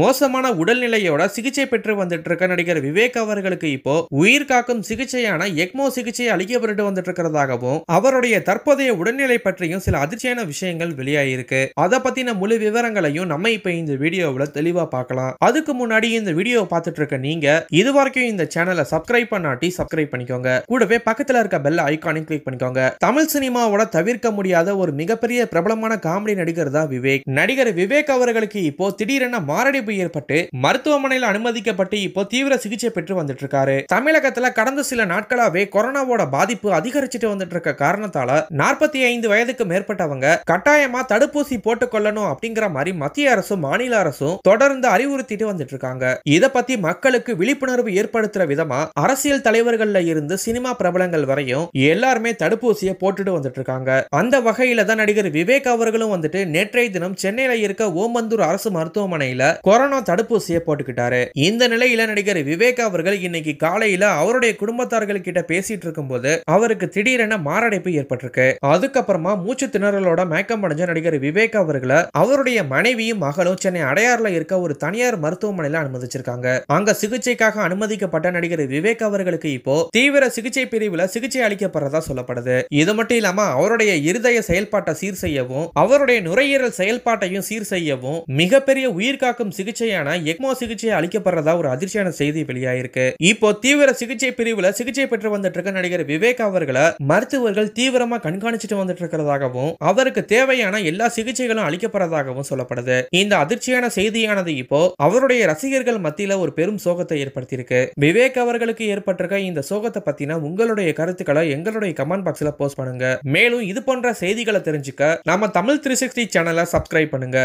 மோசமான உடல்நிலையோட சிகிச்சை பெற்று வந்துட்டு இருக்க நடிகர் விவேக் அவர்களுக்கு இப்போ உயிர் காக்கும் சிகிச்சையான எக்மோ சிகிச்சை அளிக்கப்பட்டு வந்துட்டு இருக்கிறதாகவும் அவருடைய தற்போதைய உடல்நிலை பற்றியும் சில அதிர்ச்சியான விஷயங்கள் வெளியாயிருக்கு அதை பத்தின முழு விவரங்களையும் நம்ம இப்ப இந்த வீடியோவில் தெளிவா பார்க்கலாம் அதுக்கு முன்னாடி இந்த வீடியோ பார்த்துட்டு இருக்க நீங்க இது வரைக்கும் இந்த சேனலை சப்ஸ்கிரைப் பண்ணாட்டி சப்ஸ்கிரைப் பண்ணிக்கோங்க கூடவே பக்கத்துல இருக்க பெல் ஐக்கானையும் கிளிக் பண்ணிக்கோங்க தமிழ் சினிமாவோட தவிர்க்க முடியாத ஒரு மிகப்பெரிய பிரபலமான காமெடி நடிகர் தான் விவேக் நடிகர் விவேக் அவர்களுக்கு இப்போ திடீரென மாரடி பாதிப்பு ஏற்பட்டு மருத்துவமனையில் அனுமதிக்கப்பட்டு இப்போ தீவிர சிகிச்சை பெற்று வந்துட்டு இருக்காரு தமிழகத்துல கடந்த சில நாட்களாவே கொரோனாவோட பாதிப்பு அதிகரிச்சுட்டு வந்துட்டு இருக்க காரணத்தால நாற்பத்தி ஐந்து வயதுக்கு மேற்பட்டவங்க கட்டாயமா தடுப்பூசி போட்டுக் கொள்ளணும் அப்படிங்கிற மாதிரி மத்திய அரசும் மாநில அரசும் தொடர்ந்து அறிவுறுத்திட்டு வந்துட்டு இருக்காங்க இதை பத்தி மக்களுக்கு விழிப்புணர்வு ஏற்படுத்துற விதமா அரசியல் தலைவர்கள்ல இருந்து சினிமா பிரபலங்கள் வரையும் எல்லாருமே தடுப்பூசியை போட்டுட்டு வந்துட்டு இருக்காங்க அந்த வகையில தான் நடிகர் விவேக் அவர்களும் வந்துட்டு நேற்றைய தினம் சென்னையில இருக்க ஓமந்தூர் அரசு மருத்துவமனையில கொரோனா தடுப்பூசியை போட்டுக்கிட்டாரு இந்த நிலையில நடிகர் விவேக் அவர்கள் இன்னைக்கு காலையில அவருடைய குடும்பத்தார்கள் கிட்ட பேசிட்டு இருக்கும் போது அவருக்கு திடீரென மாரடைப்பு ஏற்பட்டிருக்கு அதுக்கப்புறமா மூச்சு திணறலோட மயக்கம் அடைஞ்ச நடிகர் விவேக் அவர்களை அவருடைய மனைவியும் மகளும் சென்னை அடையாறுல இருக்க ஒரு தனியார் மருத்துவமனையில அனுமதிச்சிருக்காங்க அங்க சிகிச்சைக்காக அனுமதிக்கப்பட்ட நடிகர் விவேக் அவர்களுக்கு இப்போ தீவிர சிகிச்சை பிரிவுல சிகிச்சை அளிக்கப்படுறதா சொல்லப்படுது இது மட்டும் இல்லாம அவருடைய இருதய செயல்பாட்டை சீர் செய்யவும் அவருடைய நுரையீரல் செயல்பாட்டையும் சீர் செய்யவும் மிகப்பெரிய உயிர்காக்கும் சிகிச்சையான எக்மோ சிகிச்சை அளிக்கப்படுறதா ஒரு அதிர்ச்சியான செய்தி வெளியாயிருக்கு இப்போ தீவிர சிகிச்சை பிரிவுல சிகிச்சை பெற்று வந்துட்டு இருக்க நடிகர் விவேக் அவர்களை மருத்துவர்கள் தீவிரமா கண்காணிச்சுட்டு வந்துட்டு இருக்கிறதாகவும் அவருக்கு தேவையான எல்லா சிகிச்சைகளும் அளிக்கப்படுறதாகவும் சொல்லப்படுது இந்த அதிர்ச்சியான செய்தியானது இப்போ அவருடைய ரசிகர்கள் மத்தியில ஒரு பெரும் சோகத்தை ஏற்படுத்தியிருக்கு விவேக் அவர்களுக்கு ஏற்பட்டிருக்க இந்த சோகத்தை பத்தின உங்களுடைய கருத்துக்களை எங்களுடைய கமெண்ட் பாக்ஸ்ல போஸ்ட் பண்ணுங்க மேலும் இது போன்ற செய்திகளை தெரிஞ்சுக்க நம்ம தமிழ் த்ரீ சிக்ஸ்டி சேனலை சப்ஸ்கிரைப் பண்ணுங்க